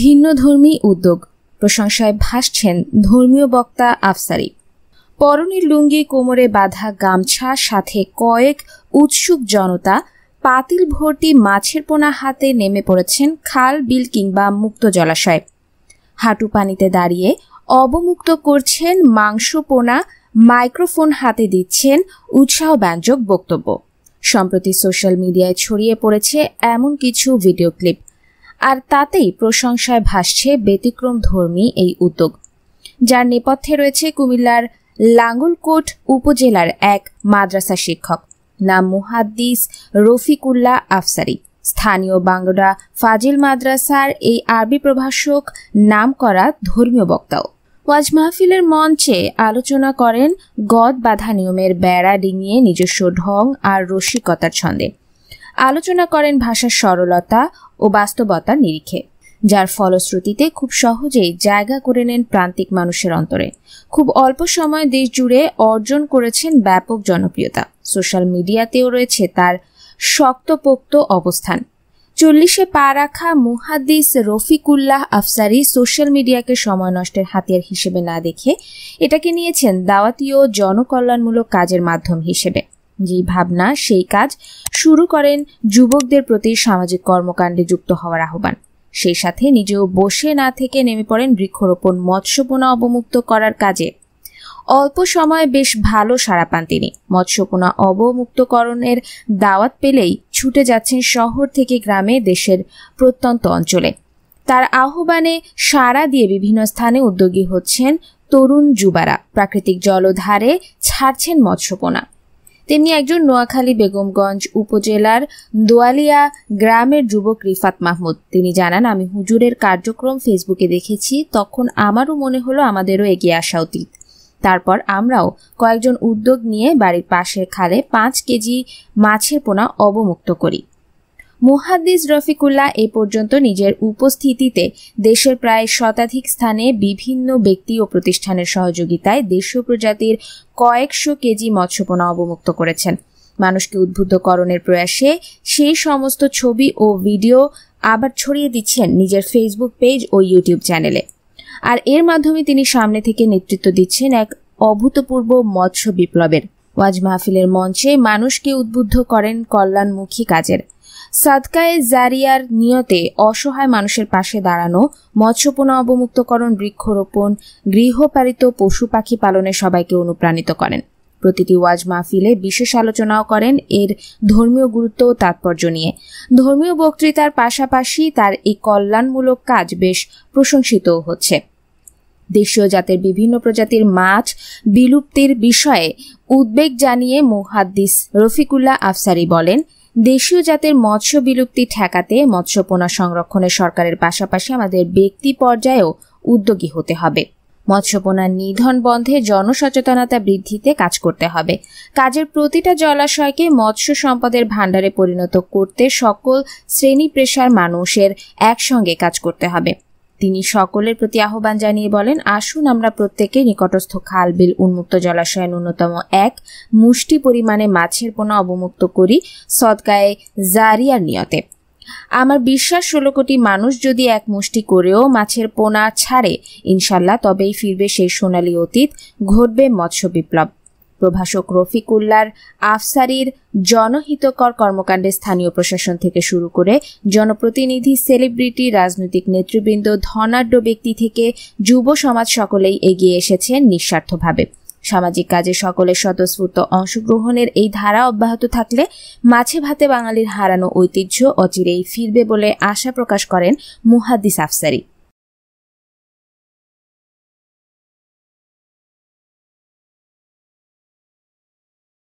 ভিন্নধর্মী উদ্যোগ প্রশংসায় ভাসছেন ধর্মীয় বক্তা আফসারি পরনের লুঙ্গি কোমরে বাঁধা গামছা সাথে কয়েক উৎসুক জনতা পাতিল ভর্তি মাছের পোনা হাতে নেমে পড়েছেন খাল বিল কিংবা মুক্ত জলাশয় হাঁটু পানিতে দাঁড়িয়ে অবমুক্ত করছেন মাংস পোনা মাইক্রোফোন হাতে দিচ্ছেন উৎসাহ ব্যঞ্জক বক্তব্য সম্প্রতি সোশ্যাল মিডিয়ায় ছড়িয়ে পড়েছে এমন কিছু ভিডিও ক্লিপ আর তাতেই প্রশংসায় ভাসছে ব্যতিক্রম ধর্মী এই উদ্যোগ যার নেপথ্যে রয়েছে কুমিল্লার লাঙ্গুলকোট উপজেলার এক মাদ্রাসা শিক্ষক নাম মুহাদ্দিস রফিকুল্লাহ আফসারি স্থানীয় বাংলা ফাজিল মাদ্রাসার এই আরবি প্রভাষক নাম করা ধর্মীয় বক্তাও ওয়াজ মাহফিলের মঞ্চে আলোচনা করেন গদ বাধা নিয়মের বেড়া ডিঙিয়ে নিজস্ব ঢং আর রসিকতার ছন্দে আলোচনা করেন ভাষার সরলতা ও বাস্তবতা নিরিখে যার ফলশ্রুতিতে খুব সহজেই জায়গা করে নেন প্রান্তিক মানুষের অন্তরে খুব অল্প সময় দেশ জুড়ে অর্জন করেছেন ব্যাপক জনপ্রিয়তা সোশ্যাল মিডিয়াতেও রয়েছে তার শক্তপোক্ত অবস্থান চল্লিশে পা রাখা মুহাদ্দিস রফিকুল্লাহ আফসারি সোশ্যাল মিডিয়াকে সময় নষ্টের হাতিয়ার হিসেবে না দেখে এটাকে নিয়েছেন দাওয়াতি ও জনকল্যাণমূলক কাজের মাধ্যম হিসেবে যেই ভাবনা সেই কাজ শুরু করেন যুবকদের প্রতি সামাজিক কর্মকাণ্ডে যুক্ত হওয়ার আহ্বান সেই সাথে নিজেও বসে না থেকে নেমে পড়েন বৃক্ষরোপণ মৎস্যপোনা অবমুক্ত করার কাজে অল্প সময়ে বেশ ভালো সাড়া পান তিনি মৎস্যপোনা অবমুক্তকরণের দাওয়াত পেলেই ছুটে যাচ্ছেন শহর থেকে গ্রামে দেশের প্রত্যন্ত অঞ্চলে তার আহ্বানে সাড়া দিয়ে বিভিন্ন স্থানে উদ্যোগী হচ্ছেন তরুণ যুবারা প্রাকৃতিক জলধারে ছাড়ছেন মৎস্যপোনা তেমনি একজন নোয়াখালী বেগমগঞ্জ উপজেলার দোয়ালিয়া গ্রামের যুবক রিফাত মাহমুদ তিনি জানান আমি হুজুরের কার্যক্রম ফেসবুকে দেখেছি তখন আমারও মনে হলো আমাদেরও এগিয়ে আসা উচিত তারপর আমরাও কয়েকজন উদ্যোগ নিয়ে বাড়ির পাশের খালে পাঁচ কেজি মাছের পোনা অবমুক্ত করি মুহাদ্দিস রফিকুল্লাহ এ পর্যন্ত নিজের উপস্থিতিতে দেশের প্রায় শতাধিক স্থানে বিভিন্ন ব্যক্তি ও প্রতিষ্ঠানের সহযোগিতায় দেশীয় প্রজাতির কয়েকশো কেজি মৎস্যপোনা অবমুক্ত করেছেন মানুষকে উদ্বুদ্ধকরণের প্রয়াসে সেই সমস্ত ছবি ও ভিডিও আবার ছড়িয়ে দিচ্ছেন নিজের ফেসবুক পেজ ও ইউটিউব চ্যানেলে আর এর মাধ্যমে তিনি সামনে থেকে নেতৃত্ব দিচ্ছেন এক অভূতপূর্ব মৎস্য বিপ্লবের ওয়াজ মাহফিলের মঞ্চে মানুষকে উদ্বুদ্ধ করেন কল্যাণমুখী কাজের সাদকায়ে জারিয়ার নিয়তে অসহায় মানুষের পাশে দাঁড়ানো মৎস্যপনা অবমুক্তকরণ বৃক্ষরোপণ গৃহপালিত পশু পাখি পালনে সবাইকে অনুপ্রাণিত করেন প্রতিটি ওয়াজ মাহফিলে বিশেষ আলোচনাও করেন এর ধর্মীয় গুরুত্ব ও তাৎপর্য নিয়ে ধর্মীয় বক্তৃতার পাশাপাশি তার এই কল্যাণমূলক কাজ বেশ প্রশংসিতও হচ্ছে দেশীয় জাতের বিভিন্ন প্রজাতির মাছ বিলুপ্তির বিষয়ে উদ্বেগ জানিয়ে মুহাদ্দিস রফিকুল্লাহ আফসারি বলেন দেশীয় জাতের মৎস্য বিলুপ্তি ঠেকাতে মৎস্যপোনা সংরক্ষণে সরকারের পাশাপাশি আমাদের ব্যক্তি পর্যায়েও উদ্যোগী হতে হবে মৎস্যপোনা নিধন বন্ধে জনসচেতনতা বৃদ্ধিতে কাজ করতে হবে কাজের প্রতিটা জলাশয়কে মৎস্য সম্পদের ভাণ্ডারে পরিণত করতে সকল শ্রেণী পেশার মানুষের একসঙ্গে কাজ করতে হবে তিনি সকলের প্রতি আহ্বান জানিয়ে বলেন আসুন আমরা প্রত্যেকে নিকটস্থ খাল বিল উন্মুক্ত জলাশয়ের ন্যূনতম এক মুষ্টি পরিমাণে মাছের পোনা অবমুক্ত করি সদকায়ে জারিয়ার নিয়তে আমার বিশ্বাস ষোলো কোটি মানুষ যদি এক মুষ্টি করেও মাছের পোনা ছাড়ে ইনশাল্লাহ তবেই ফিরবে সেই সোনালী অতীত ঘটবে মৎস্য বিপ্লব প্রভাষক রফিকুল্লার আফসারির জনহিতকর কর্মকাণ্ডে স্থানীয় প্রশাসন থেকে শুরু করে জনপ্রতিনিধি সেলিব্রিটি রাজনৈতিক নেতৃবৃন্দ ধনাঢ্য ব্যক্তি থেকে যুব সমাজ সকলেই এগিয়ে এসেছেন নিঃস্বার্থভাবে সামাজিক কাজে সকলের স্বতঃস্ফূর্ত অংশগ্রহণের এই ধারা অব্যাহত থাকলে মাছে ভাতে বাঙালির হারানো ঐতিহ্য অচিরেই ফিরবে বলে আশা প্রকাশ করেন মুহাদ্দিস আফসারি